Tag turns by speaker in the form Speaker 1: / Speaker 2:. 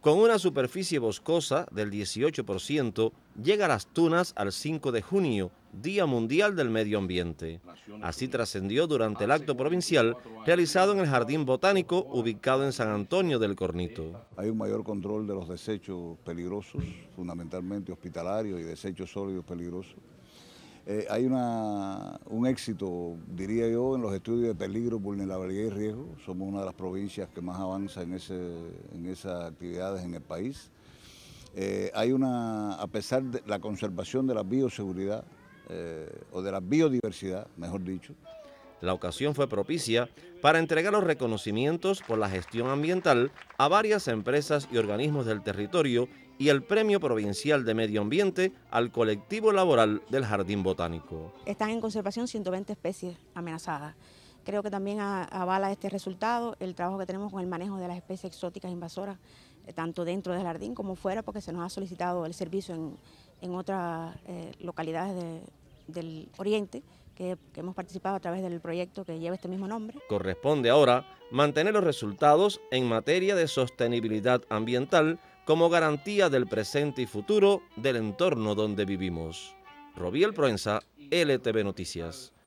Speaker 1: Con una superficie boscosa del 18%, llega a las Tunas al 5 de junio, Día Mundial del Medio Ambiente. Así trascendió durante el acto provincial realizado en el Jardín Botánico ubicado en San Antonio del Cornito.
Speaker 2: Hay un mayor control de los desechos peligrosos, fundamentalmente hospitalarios y desechos sólidos peligrosos eh, hay un éxito, diría yo, en los estudios de peligro, vulnerabilidad y riesgo. Somos una de las provincias que más avanza en, esas actividades en el país. Eh, hay una, a pesar de la conservación de la bioseguridad eh, o de la biodiversidad, mejor dicho,
Speaker 1: la ocasión fue propicia para entregar los reconocimientos por la gestión ambiental a varias empresas y organismos del territorio y el Premio Provincial de Medio Ambiente al colectivo laboral del Jardín Botánico.
Speaker 3: Están en conservación 120 especies amenazadas. Creo que también avala este resultado el trabajo que tenemos con el manejo de las especies exóticas invasoras, eh, tanto dentro del jardín como fuera, porque se nos ha solicitado el servicio en, otras eh, localidades del oriente que, hemos participado a través del proyecto que lleva este mismo nombre.
Speaker 1: Corresponde ahora mantener los resultados en materia de sostenibilidad ambiental como garantía del presente y futuro del entorno donde vivimos. Robiel Proenza, LTV Noticias.